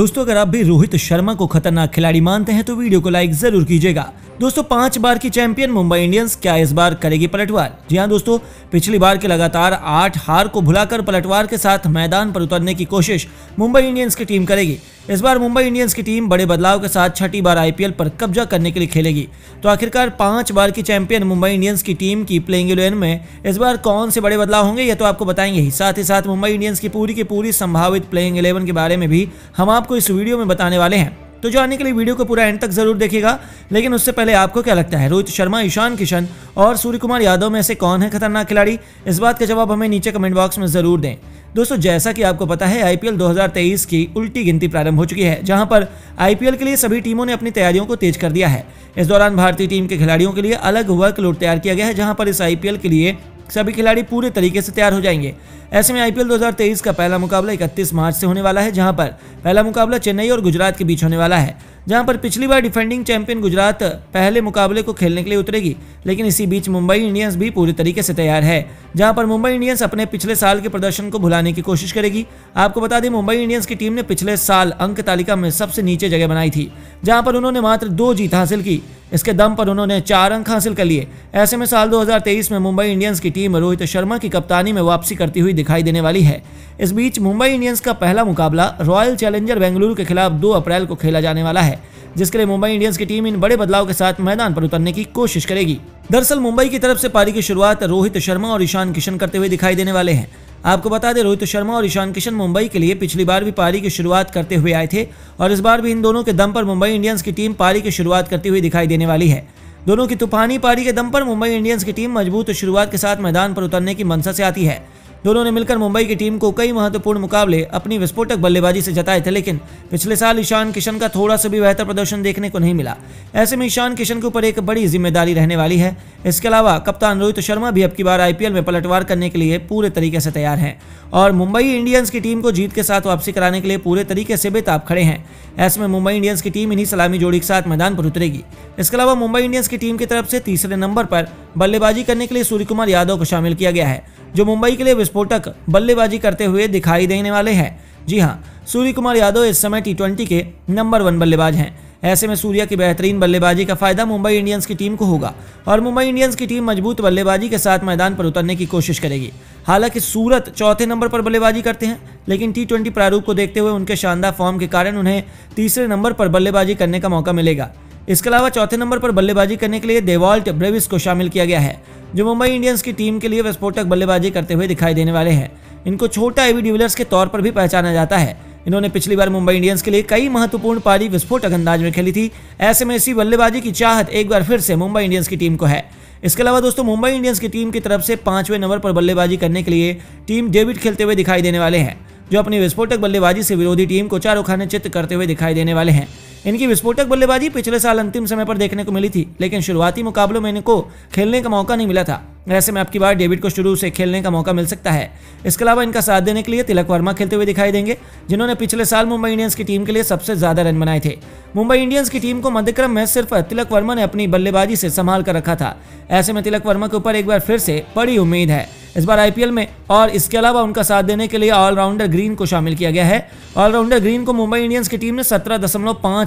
दोस्तों अगर आप भी रोहित शर्मा को खतरनाक खिलाड़ी मानते हैं तो वीडियो को लाइक जरूर कीजिएगा दोस्तों पांच बार की चैंपियन मुंबई इंडियंस क्या इस बार करेगी पलटवार जी हाँ दोस्तों पिछली बार के लगातार आठ हार को भुलाकर पलटवार के साथ मैदान पर उतरने की कोशिश मुंबई इंडियंस की टीम करेगी इस बार मुंबई इंडियंस की टीम बड़े बदलाव के साथ छठी बार आईपीएल पर कब्जा करने के लिए खेलेगी तो आखिरकार पांच बार की चैंपियन मुंबई इंडियंस की टीम की प्लेइंग इलेवन में इस बार कौन से बड़े बदलाव होंगे यह तो आपको बताएंगे ही साथ ही साथ मुंबई इंडियंस की पूरी की पूरी संभावित प्लेइंग इलेवन के बारे में भी हम आपको इस वीडियो में बताने वाले हैं तो जो आने के लिए वीडियो को पूरा एंड तक जरूर देखेगा लेकिन उससे पहले आपको क्या लगता है रोहित शर्मा ईशान किशन और सूर्य कुमार यादव में से कौन है खतरनाक खिलाड़ी इस बात का जवाब हमें नीचे कमेंट बॉक्स में जरूर दें दोस्तों जैसा कि आपको पता है आईपीएल 2023 की उल्टी गिनती प्रारंभ हो चुकी है जहां पर आईपीएल के लिए सभी टीमों ने अपनी तैयारियों को तेज कर दिया है इस दौरान भारतीय टीम के खिलाड़ियों के लिए अलग वर्कलोड तैयार किया गया है जहां पर इस आईपीएल के लिए सभी खिलाड़ी पूरे तरीके से तैयार हो जाएंगे ऐसे में आईपीएल 2023 का पहला मुकाबला 31 मार्च से होने वाला है जहां पर पहला मुकाबला चेन्नई और गुजरात के बीच होने वाला है जहां पर पिछली बार डिफेंडिंग चैंपियन गुजरात पहले मुकाबले को खेलने के लिए उतरेगी लेकिन इसी बीच मुंबई इंडियंस भी पूरी तरीके से तैयार है जहां पर मुंबई इंडियंस अपने पिछले साल के प्रदर्शन को भुलाने की कोशिश करेगी आपको बता दें मुंबई इंडियंस की टीम ने पिछले साल अंक तालिका में सबसे नीचे जगह बनाई थी जहां पर उन्होंने मात्र दो जीत हासिल की इसके दम पर उन्होंने चार अंक हासिल कर लिए ऐसे में साल 2023 में मुंबई इंडियंस की टीम रोहित शर्मा की कप्तानी में वापसी करती हुई दिखाई देने वाली है इस बीच मुंबई इंडियंस का पहला मुकाबला रॉयल चैलेंजर बेंगलुरु के खिलाफ दो अप्रैल को खेला जाने वाला है जिसके लिए मुंबई इंडियंस की टीम इन बड़े बदलाव के साथ मैदान पर उतरने की कोशिश करेगी दरअसल मुंबई की तरफ से पारी की शुरुआत रोहित शर्मा और ईशान किशन करते हुए दिखाई देने वाले हैं आपको बता दें रोहित शर्मा और ईशान किशन मुंबई के लिए पिछली बार भी पारी की शुरुआत करते हुए आए थे और इस बार भी इन दोनों के दम पर मुंबई इंडियंस की टीम पारी की शुरुआत करती हुई दिखाई देने वाली है दोनों की तूफानी पारी के दम पर मुंबई इंडियंस की टीम मजबूत शुरुआत के साथ मैदान पर उतरने की मंशा से आती है दोनों ने मिलकर मुंबई की टीम को कई महत्वपूर्ण मुकाबले अपनी विस्फोटक बल्लेबाजी से जताए थे लेकिन पिछले साल ईशान किशन का थोड़ा सा भी बेहतर प्रदर्शन देखने को नहीं मिला ऐसे में ईशान किशन के ऊपर एक बड़ी जिम्मेदारी रहने वाली है इसके अलावा कप्तान रोहित शर्मा भी अब की बार आईपीएल में पलटवार करने के लिए पूरे तरीके से तैयार हैं और मुंबई इंडियंस की टीम को जीत के साथ वापसी कराने के लिए पूरे तरीके से बेताब खड़े हैं ऐसे में मुंबई इंडियंस की टीम इन्हीं सलामी जोड़ी के साथ मैदान पर उतरेगी इसके अलावा मुंबई इंडियंस की टीम की तरफ से तीसरे नंबर पर बल्लेबाजी करने के लिए सूर्य यादव को शामिल किया गया है जो मुंबई के लिए विस्फोटक बल्लेबाजी करते हुए दिखाई देने वाले हैं जी हाँ सूर्य कुमार यादव इस समय टी के नंबर वन बल्लेबाज हैं ऐसे में सूर्या की बेहतरीन बल्लेबाजी का फायदा मुंबई इंडियंस की टीम को होगा और मुंबई इंडियंस की टीम मजबूत बल्लेबाजी के साथ मैदान पर उतरने की कोशिश करेगी हालांकि सूरत चौथे नंबर पर बल्लेबाजी करते हैं लेकिन टी प्रारूप को देखते हुए उनके शानदार फॉर्म के कारण उन्हें तीसरे नंबर पर बल्लेबाजी करने का मौका मिलेगा इसके अलावा चौथे नंबर पर बल्लेबाजी करने के लिए देवाल्ट ब्रेविस को शामिल किया गया है जो मुंबई इंडियंस की टीम के लिए विस्फोटक बल्लेबाजी करते हुए दिखाई देने वाले हैं इनको छोटा एवी डिविलियर्स के तौर पर भी पहचाना जाता है इन्होंने पिछली बार मुंबई इंडियंस के लिए कई महत्वपूर्ण पारी विस्फोटक अंदाज में खेली थी ऐसे में इसी बल्लेबाजी की चाहत एक बार फिर से मुंबई इंडियंस की टीम को है इसके अलावा दोस्तों मुंबई इंडियंस की टीम की तरफ से पांचवें नंबर पर बल्लेबाजी करने के लिए टीम डेविड खेलते हुए दिखाई देने वाले हैं जो अपनी विस्फोटक बल्लेबाजी से विरोधी टीम को चारों खाने चित्त करते हुए दिखाई देने वाले हैं इनकी विस्फोटक बल्लेबाजी पिछले साल अंतिम समय पर देखने को मिली थी लेकिन शुरुआती मुकाबलों में इनको खेलने का मौका नहीं मिला था ऐसे में आपकी बार डेविड को शुरू से खेलने का मौका मिल सकता है इसके अलावा इनका साथ देने के लिए तिलक वर्मा खेलते हुए दिखाई देंगे जिन्होंने पिछले साल मुंबई इंडियंस की टीम के लिए सबसे ज्यादा रन बनाए थे मुंबई इंडियंस की टीम को मध्यक्रम में सिर्फ तिलक वर्मा ने अपनी बल्लेबाजी से संभाल कर रखा था ऐसे में तिलक वर्मा के ऊपर एक बार फिर से बड़ी उम्मीद है इस बार आईपीएल में और इसके अलावा उनका साथ देने के लिए ऑलराउंडर ग्रीन को शामिल किया गया है ऑलराउंडर ग्रीन को मुंबई इंडियंस की टीम ने सत्रह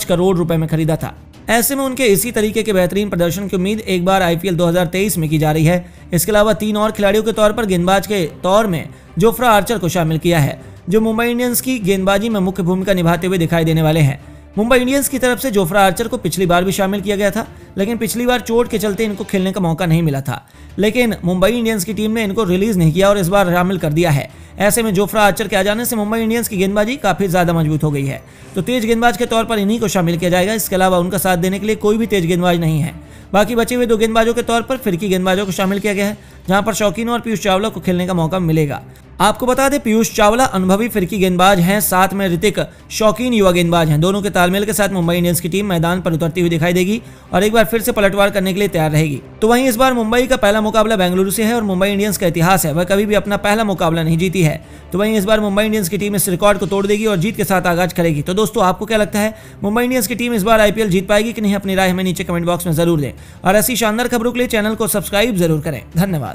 करोड़ रुपए में खरीदा था ऐसे में उनके इसी तरीके के बेहतरीन प्रदर्शन की उम्मीद एक बार आईपीएल 2023 में की जा रही है इसके अलावा तीन और खिलाड़ियों के तौर पर गेंदबाज के तौर में जोफ्रा आर्चर को शामिल किया है जो मुंबई इंडियंस की गेंदबाजी में मुख्य भूमिका निभाते हुए दिखाई देने वाले हैं मुंबई इंडियंस की तरफ से जोफ्रा आर्चर को पिछली बार भी शामिल किया गया था लेकिन पिछली बार चोट के चलते इनको खेलने का मौका नहीं मिला था लेकिन मुंबई इंडियंस की टीम ने इनको रिलीज नहीं किया और इस बार शामिल कर दिया है ऐसे में जोफ्रा आर्चर के आ जाने से मुंबई इंडियंस की गेंदबाजी काफी ज्यादा मजबूत हो गई है तो तेज गेंदबाज के तौर पर इन्हीं को शामिल किया जाएगा इसके अलावा उनका साथ देने के लिए कोई भी तेज गेंदबाज नहीं है बाकी बचे हुए दो गेंदबाजों के तौर पर फिरकी गेंदबाजों को शामिल किया गया है जहां पर शौकीनों और पीयूष चावला को खेलने का मौका मिलेगा आपको बता दें पीयूष चावला अनुभवी फिरकी गेंदबाज हैं साथ में ऋतिक शौकीन युवा गेंदबाज हैं दोनों के तालमेल के साथ मुंबई इंडियंस की टीम मैदान पर उतरती हुई दिखाई देगी और एक बार फिर से पलटवार करने के लिए तैयार रहेगी तो वहीं इस बार मुंबई का पहला मुकाबला बेंगलुरु से है और मुंबई इंडियंस का इतिहास है वह कभी भी अपना पहला मुकाबला नहीं जीती है तो वहीं इस बार मुंबई इंडियंस की टीम इस रिकॉर्ड को तोड़ देगी और जीत के साथ आगाज करेगी तो दोस्तों आपको क्या लगता है मुंबई इंडियंस की टीम इस बार आईपीएल जीत पाएगी कि नहीं अपनी राय हमें नीचे कमेंट बॉक्स में जरूर दें और ऐसी शानदार खबरों के लिए चैनल को सब्सक्राइब जरूर करें धन्यवाद